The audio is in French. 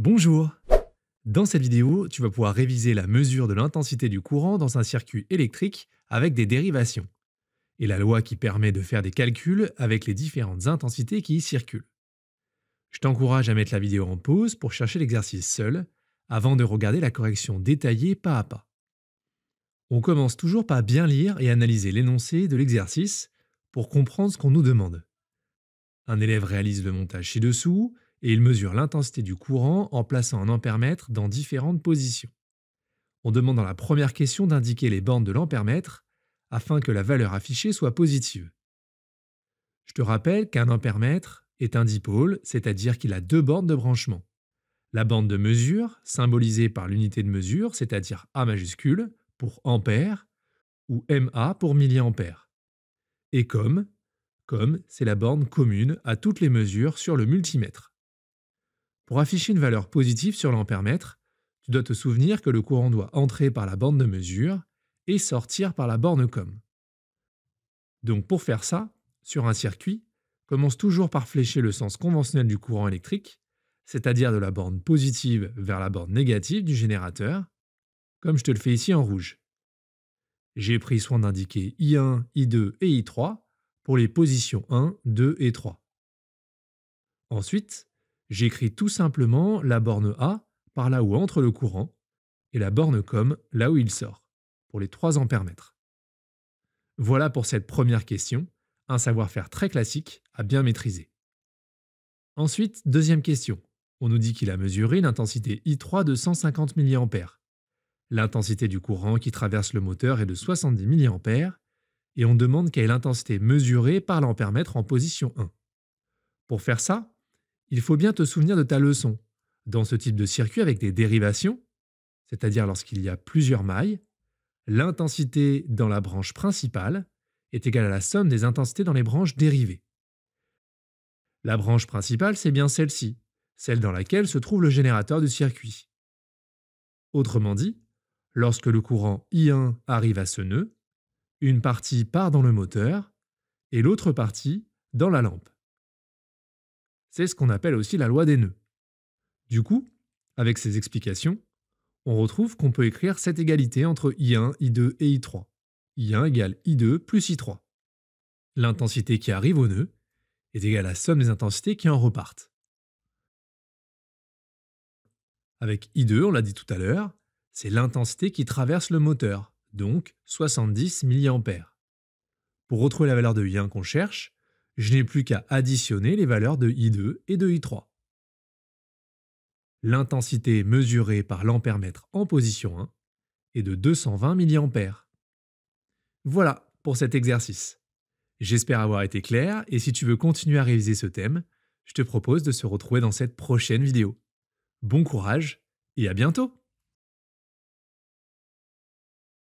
Bonjour Dans cette vidéo, tu vas pouvoir réviser la mesure de l'intensité du courant dans un circuit électrique avec des dérivations, et la loi qui permet de faire des calculs avec les différentes intensités qui y circulent. Je t'encourage à mettre la vidéo en pause pour chercher l'exercice seul, avant de regarder la correction détaillée pas à pas. On commence toujours par bien lire et analyser l'énoncé de l'exercice pour comprendre ce qu'on nous demande. Un élève réalise le montage ci-dessous, et il mesure l'intensité du courant en plaçant un ampèremètre dans différentes positions. On demande dans la première question d'indiquer les bornes de l'ampèremètre afin que la valeur affichée soit positive. Je te rappelle qu'un ampèremètre est un dipôle, c'est-à-dire qu'il a deux bornes de branchement. La bande de mesure, symbolisée par l'unité de mesure, c'est-à-dire A majuscule pour ampère ou MA pour milliampère. Et comme, comme c'est la borne commune à toutes les mesures sur le multimètre. Pour afficher une valeur positive sur l'ampère tu dois te souvenir que le courant doit entrer par la borne de mesure et sortir par la borne com. Donc pour faire ça, sur un circuit, commence toujours par flécher le sens conventionnel du courant électrique, c'est-à-dire de la borne positive vers la borne négative du générateur, comme je te le fais ici en rouge. J'ai pris soin d'indiquer I1, I2 et I3 pour les positions 1, 2 et 3. Ensuite, J'écris tout simplement la borne A par là où entre le courant et la borne COM là où il sort, pour les 3 ampères-mètres. Voilà pour cette première question, un savoir-faire très classique à bien maîtriser. Ensuite, deuxième question. On nous dit qu'il a mesuré l'intensité I3 de 150 mA. L'intensité du courant qui traverse le moteur est de 70 mA et on demande quelle est l'intensité mesurée par l'ampère-mètre en position 1. Pour faire ça, il faut bien te souvenir de ta leçon. Dans ce type de circuit avec des dérivations, c'est-à-dire lorsqu'il y a plusieurs mailles, l'intensité dans la branche principale est égale à la somme des intensités dans les branches dérivées. La branche principale, c'est bien celle-ci, celle dans laquelle se trouve le générateur du circuit. Autrement dit, lorsque le courant I1 arrive à ce nœud, une partie part dans le moteur et l'autre partie dans la lampe. C'est ce qu'on appelle aussi la loi des nœuds. Du coup, avec ces explications, on retrouve qu'on peut écrire cette égalité entre I1, I2 et I3. I1 égale I2 plus I3. L'intensité qui arrive au nœud est égale à la somme des intensités qui en repartent. Avec I2, on l'a dit tout à l'heure, c'est l'intensité qui traverse le moteur, donc 70 mA. Pour retrouver la valeur de I1 qu'on cherche, je n'ai plus qu'à additionner les valeurs de I2 et de I3. L'intensité mesurée par l'ampèremètre en position 1 est de 220 mA. Voilà pour cet exercice. J'espère avoir été clair et si tu veux continuer à réviser ce thème, je te propose de se retrouver dans cette prochaine vidéo. Bon courage et à bientôt